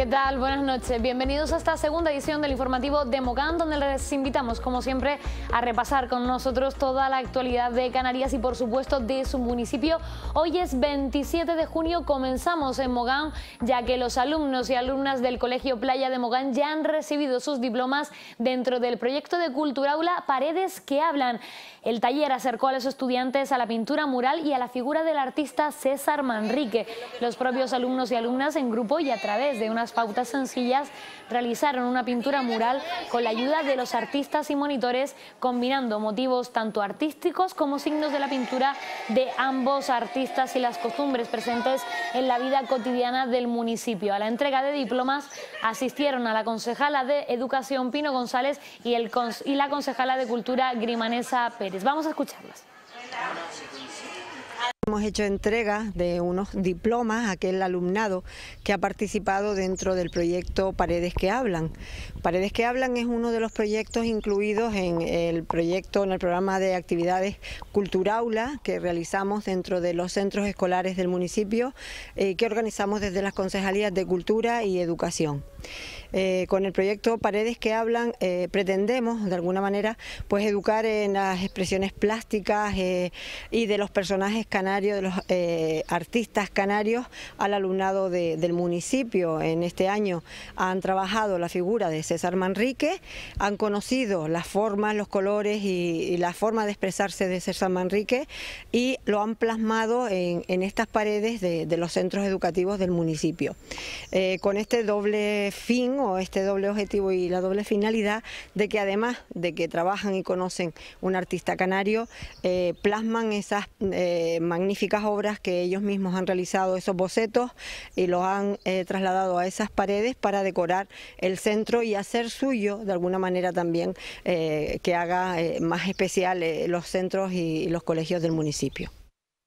¿Qué tal? Buenas noches. Bienvenidos a esta segunda edición del informativo de Mogán, donde les invitamos, como siempre, a repasar con nosotros toda la actualidad de Canarias y, por supuesto, de su municipio. Hoy es 27 de junio, comenzamos en Mogán, ya que los alumnos y alumnas del Colegio Playa de Mogán ya han recibido sus diplomas dentro del proyecto de Cultura Aula Paredes que Hablan. El taller acercó a los estudiantes a la pintura mural y a la figura del artista César Manrique. Los propios alumnos y alumnas en grupo y a través de unas pautas sencillas, realizaron una pintura mural con la ayuda de los artistas y monitores, combinando motivos tanto artísticos como signos de la pintura de ambos artistas y las costumbres presentes en la vida cotidiana del municipio. A la entrega de diplomas asistieron a la concejala de Educación Pino González y, el, y la concejala de Cultura Grimanesa Pérez. Vamos a escucharlas. Hemos hecho entrega de unos diplomas a aquel alumnado que ha participado dentro del proyecto Paredes que Hablan. Paredes que Hablan es uno de los proyectos incluidos en el proyecto, en el programa de actividades Culturaula que realizamos dentro de los centros escolares del municipio, eh, que organizamos desde las concejalías de Cultura y Educación. Eh, con el proyecto Paredes que Hablan eh, pretendemos, de alguna manera, pues educar en las expresiones plásticas eh, y de los personajes canarios, de los artistas canarios al alumnado del municipio. En este año han trabajado la figura de César Manrique, han conocido las formas, los colores y, la forma de expresarse de César Manrique y lo han plasmado en, estas paredes de, de, los centros educativos del municipio. con este doble fin este doble objetivo y la doble finalidad de que además de que trabajan y conocen un artista canario, eh, plasman esas eh, magníficas obras que ellos mismos han realizado, esos bocetos, y los han eh, trasladado a esas paredes para decorar el centro y hacer suyo de alguna manera también que haga más especial los centros y los colegios del municipio.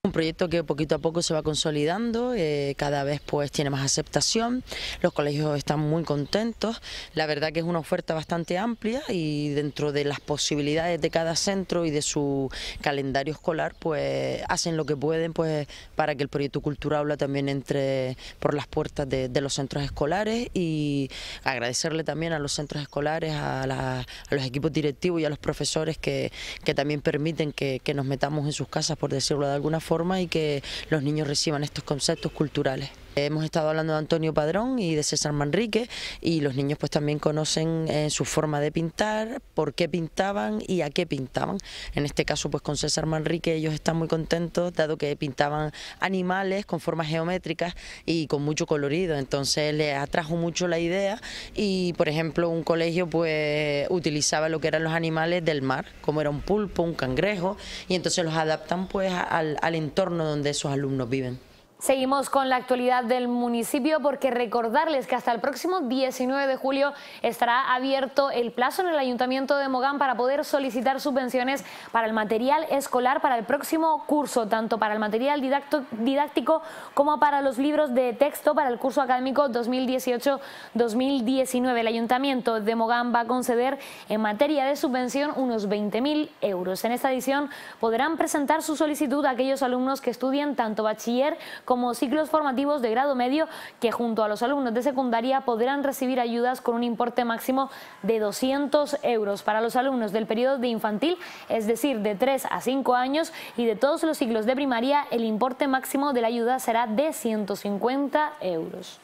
Un proyecto que poquito a poco se va consolidando, eh, cada vez pues tiene más aceptación, los colegios están muy contentos, la verdad que es una oferta bastante amplia y dentro de las posibilidades de cada centro y de su calendario escolar pues hacen lo que pueden pues para que el proyecto Cultura Habla también entre por las puertas de, los centros escolares y agradecerle también a los centros escolares, a, los equipos directivos y a los profesores que, que también permiten que nos metamos en sus casas por decirlo de alguna forma y que los niños reciban estos conceptos culturales. Hemos estado hablando de Antonio Padrón y de César Manrique y los niños pues también conocen eh, su forma de pintar, por qué pintaban y a qué pintaban. En este caso pues con César Manrique ellos están muy contentos dado que pintaban animales con formas geométricas y con mucho colorido, entonces les atrajo mucho la idea y por ejemplo un colegio pues utilizaba lo que eran los animales del mar, como era un pulpo, un cangrejo y entonces los adaptan pues al, al entorno donde esos alumnos viven. Seguimos con la actualidad del municipio porque recordarles que hasta el próximo 19 de julio estará abierto el plazo en el Ayuntamiento de Mogán para poder solicitar subvenciones para el material escolar para el próximo curso, tanto para el material didáctico como para los libros de texto para el curso académico 2018-2019. El Ayuntamiento de Mogán va a conceder en materia de subvención unos 20.000 euros. En esta edición podrán presentar su solicitud a aquellos alumnos que estudien tanto bachiller como como ciclos formativos de grado medio que junto a los alumnos de secundaria podrán recibir ayudas con un importe máximo de 200 euros para los alumnos del periodo de infantil, es decir, de 3 a 5 años y de todos los ciclos de primaria, el importe máximo de la ayuda será de 150 euros.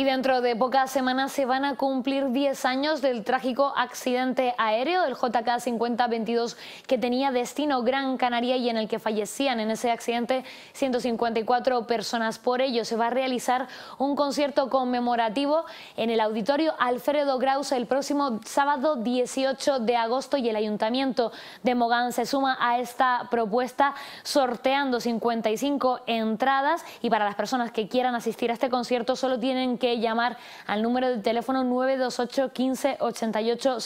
Y dentro de pocas semanas se van a cumplir 10 años del trágico accidente aéreo del JK-5022 que tenía destino Gran Canaria y en el que fallecían en ese accidente 154 personas. Por ello se va a realizar un concierto conmemorativo en el auditorio Alfredo Graus el próximo sábado 18 de agosto y el ayuntamiento de Mogán se suma a esta propuesta sorteando 55 entradas y para las personas que quieran asistir a este concierto solo tienen que llamar al número de teléfono 928 15 88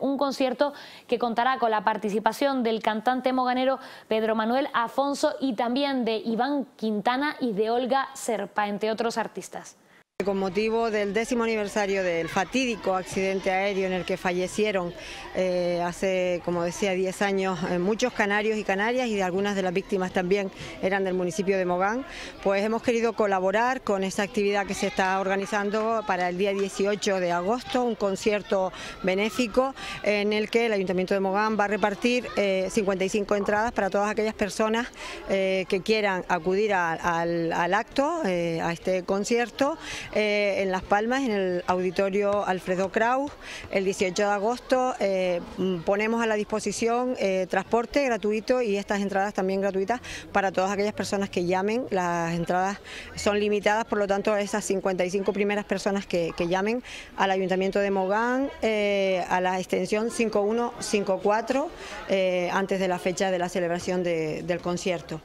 Un concierto que contará con la participación del cantante moganero Pedro Manuel Afonso y también de Iván Quintana y de Olga Serpa, entre otros artistas con motivo del décimo aniversario del fatídico accidente aéreo en el que fallecieron eh, hace, como decía, 10 años eh, muchos canarios y canarias y algunas de las víctimas también eran del municipio de Mogán, pues hemos querido colaborar con esta actividad que se está organizando para el día 18 de agosto, un concierto benéfico en el que el Ayuntamiento de Mogán va a repartir 55 eh, entradas para todas aquellas personas que quieran acudir al, acto, a este concierto eh, en Las Palmas, en el auditorio Alfredo Kraus. El 18 de agosto eh, mm, ponemos a la disposición eh, transporte gratuito y estas entradas también gratuitas para todas aquellas personas que llamen. Las entradas son limitadas, por lo tanto, a esas 55 primeras personas que, llamen al Ayuntamiento de Mogán, a la extensión 5154, antes de la fecha de la celebración del concierto.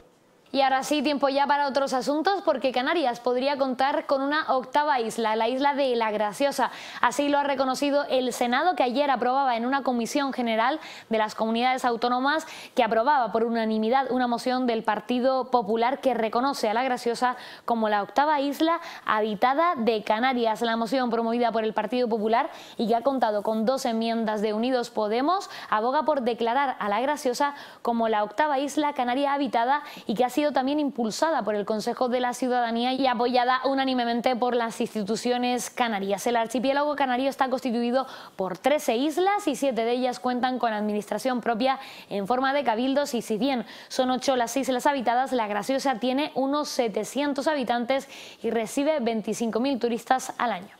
Y ahora sí, tiempo ya para otros asuntos, porque Canarias podría contar con una octava isla, la isla de La Graciosa. Así lo ha reconocido el Senado, que ayer aprobaba en una comisión general de las comunidades autónomas, que aprobaba por unanimidad una moción del Partido Popular que reconoce a La Graciosa como la octava isla habitada de Canarias. La moción promovida por el Partido Popular y que ha contado con dos enmiendas de Unidos Podemos, aboga por declarar a La Graciosa como la octava isla canaria habitada y que ha sido también impulsada por el Consejo de la Ciudadanía y apoyada unánimemente por las instituciones canarias. El archipiélago canario está constituido por 13 islas y 7 de ellas cuentan con administración propia en forma de cabildos y si bien son 8 las islas habitadas, la Graciosa tiene unos 700 habitantes y recibe 25.000 turistas al año.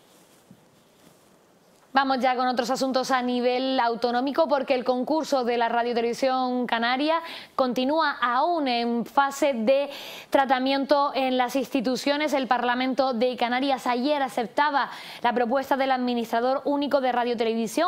Vamos ya con otros asuntos a nivel autonómico porque el concurso de la Radio Canaria continúa aún en fase de tratamiento en las instituciones. El Parlamento de Canarias ayer aceptaba la propuesta del administrador único de Radio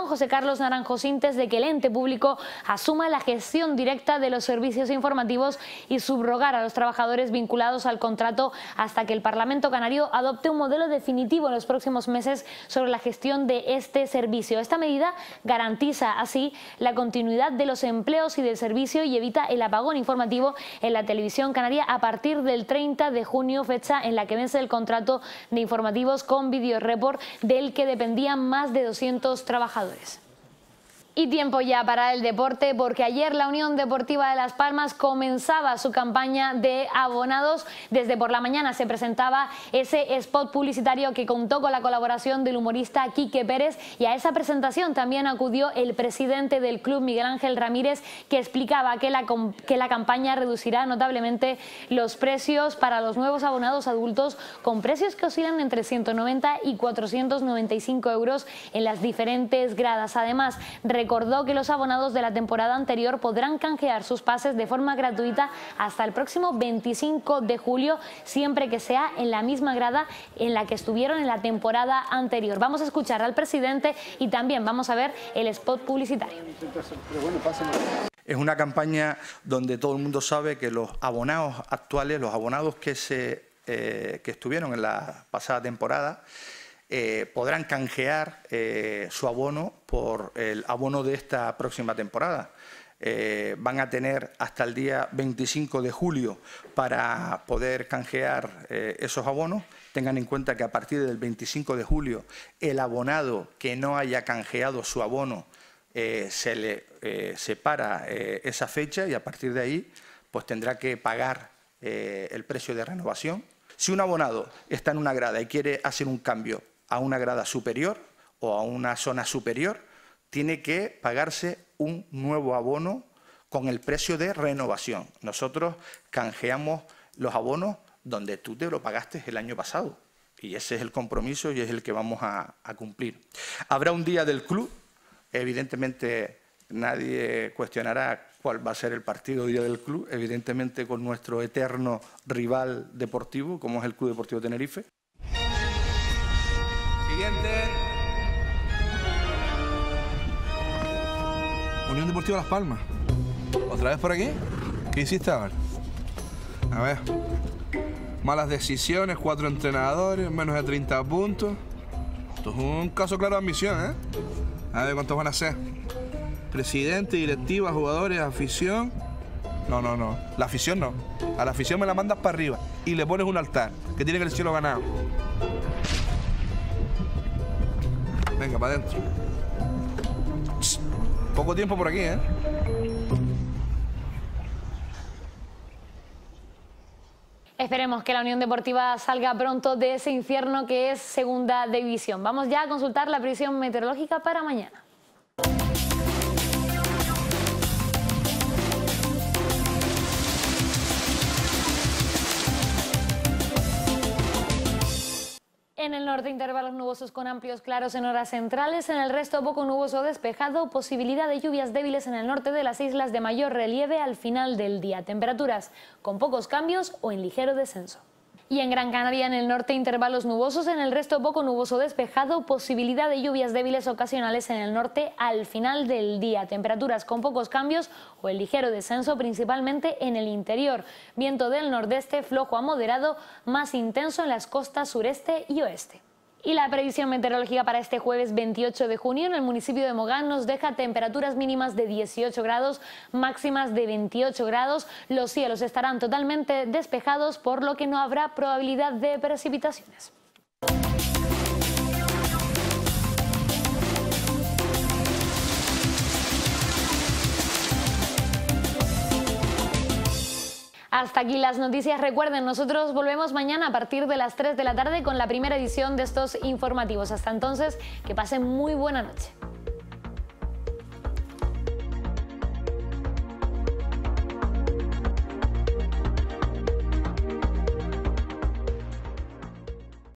José Carlos Naranjo Sintes, de que el ente público asuma la gestión directa de los servicios informativos y subrogar a los trabajadores vinculados al contrato hasta que el Parlamento Canario adopte un modelo definitivo en los próximos meses sobre la gestión de este este servicio. Esta medida garantiza así la continuidad de los empleos y del servicio y evita el apagón informativo en la televisión canaria a partir del 30 de junio, fecha en la que vence el contrato de informativos con Video Report del que dependían más de 200 trabajadores. Y tiempo ya para el deporte porque ayer la Unión Deportiva de Las Palmas comenzaba su campaña de abonados. Desde por la mañana se presentaba ese spot publicitario que contó con la colaboración del humorista Quique Pérez y a esa presentación también acudió el presidente del club Miguel Ángel Ramírez que explicaba que la, que la campaña reducirá notablemente los precios para los nuevos abonados adultos con precios que oscilan entre 190 y 495 euros en las diferentes gradas. Además, recordó que los abonados de la temporada anterior podrán canjear sus pases de forma gratuita hasta el próximo 25 de julio, siempre que sea en la misma grada en la que estuvieron en la temporada anterior. Vamos a escuchar al presidente y también vamos a ver el spot publicitario. Es una campaña donde todo el mundo sabe que los abonados actuales, los abonados que, se, eh, que estuvieron en la pasada temporada, eh, podrán canjear eh, su abono por el abono de esta próxima temporada. Eh, van a tener hasta el día 25 de julio para poder canjear esos abonos. Tengan en cuenta que a partir del 25 de julio el abonado que no haya canjeado su abono se le separa esa fecha y a partir de ahí pues tendrá que pagar el precio de renovación. Si un abonado está en una grada y quiere hacer un cambio a una grada superior o a una zona superior, tiene que pagarse un nuevo abono con el precio de renovación. Nosotros canjeamos los abonos donde tú te lo pagaste el año pasado. Y ese es el compromiso y es el que vamos a, cumplir. Habrá un día del club, evidentemente nadie cuestionará cuál va a ser el partido día del club, evidentemente con nuestro eterno rival deportivo, como es el Club Deportivo Tenerife. Siguiente. Unión Deportiva Las Palmas. ¿Otra vez por aquí? ¿Qué hiciste ahora? A ver. Malas decisiones, cuatro entrenadores, menos de 30 puntos. Esto es un caso claro de ambición, ¿eh? A ver cuántos van a ser. Presidente, directiva, jugadores, afición. No, no, no. La afición no. A la afición me la mandas para arriba y le pones un altar, que tiene que el cielo ganado. Venga, para adentro. Poco tiempo por aquí, ¿eh? Esperemos que la Unión Deportiva salga pronto de ese infierno que es Segunda División. Vamos ya a consultar la previsión meteorológica para mañana. En el norte, intervalos nubosos con amplios claros en horas centrales. En el resto, poco nuboso o despejado. Posibilidad de lluvias débiles en el norte de las islas de mayor relieve al final del día. Temperaturas con pocos cambios o en ligero descenso. Y en Gran Canaria, en el norte, intervalos nubosos, en el resto poco nuboso despejado, posibilidad de lluvias débiles ocasionales en el norte al final del día, temperaturas con pocos cambios o el ligero descenso principalmente en el interior, viento del nordeste flojo a moderado, más intenso en las costas sureste y oeste. Y la previsión meteorológica para este jueves 28 de junio en el municipio de Mogán nos deja temperaturas mínimas de 18 grados, máximas de 28 grados. Los cielos estarán totalmente despejados, por lo que no habrá probabilidad de precipitaciones. Hasta aquí las noticias. Recuerden, nosotros volvemos mañana a partir de las 3 de la tarde con la primera edición de estos informativos. Hasta entonces, que pasen muy buena noche.